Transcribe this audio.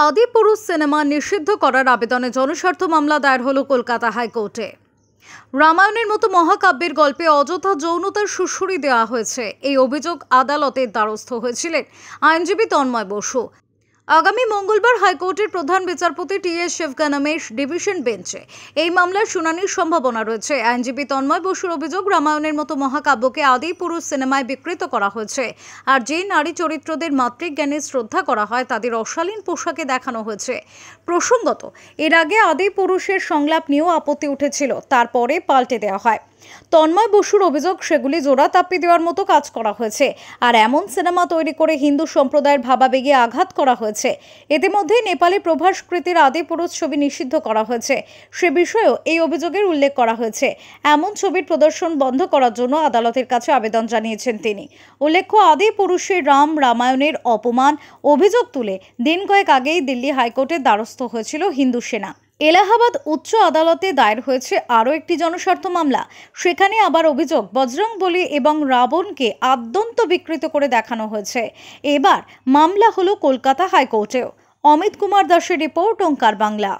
আদিপুরুষ সিনেমা নিষিদ্ধ করার আবেদনে জনস্বার্থ মামলা দায়ের হল কলকাতা হাইকোর্টে রামায়ণের মতো মহাকাব্যের গল্পে অযথা যৌনতার সুসুরি দেওয়া হয়েছে এই অভিযোগ আদালতের দ্বারস্থ হয়েছিলেন আইনজীবী তন্ময় বসু আগামী মঙ্গলবার হাইকোর্টের প্রধান বিচারপতি টি এস শিবকানামেশ ডিভিশন বেঞ্চে এই মামলার শুনানির সম্ভাবনা রয়েছে আইনজীবী তন্ময় বসুর অভিযোগ রামায়ণের মতো মহাকাব্যকে আদিপুরুষ পুরুষ সিনেমায় বিকৃত করা হয়েছে আর যে নারী চরিত্রদের মাতৃজ্ঞানে শ্রদ্ধা করা হয় তাদের অশালীন পোশাকে দেখানো হয়েছে প্রসঙ্গত এর আগে আদি পুরুষের সংলাপ নিয়েও আপত্তি উঠেছিল তারপরে পাল্টে দেওয়া হয় তন্ময় বসুর অভিযোগ সেগুলি জোড়া তাপ্পি দেওয়ার মতো কাজ করা হয়েছে আর এমন সিনেমা তৈরি করে হিন্দু সম্প্রদায়ের ভাবাবেগে আঘাত করা হয়েছে হয়েছে ইতিমধ্যে নেপালে প্রভাস কৃতির আদিপুরুষ ছবি নিষিদ্ধ করা হয়েছে সে বিষয়েও এই অভিযোগের উল্লেখ করা হয়েছে এমন ছবির প্রদর্শন বন্ধ করার জন্য আদালতের কাছে আবেদন জানিয়েছেন তিনি উল্লেখ্য আদিপুরুষের রাম রামায়ণের অপমান অভিযোগ তুলে দিন কয়েক আগেই দিল্লি হাইকোর্টের দ্বারস্থ হয়েছিল হিন্দু সেনা এলাহাবাদ উচ্চ আদালতে দায়ের হয়েছে আরও একটি জনস্বার্থ মামলা সেখানে আবার অভিযোগ বজরংবলী এবং রাবণকে আদ্যন্ত বিকৃত করে দেখানো হয়েছে এবার মামলা হলো কলকাতা হাইকোর্টেও অমিত কুমার দাসের রিপোর্ট ওঙ্কার বাংলা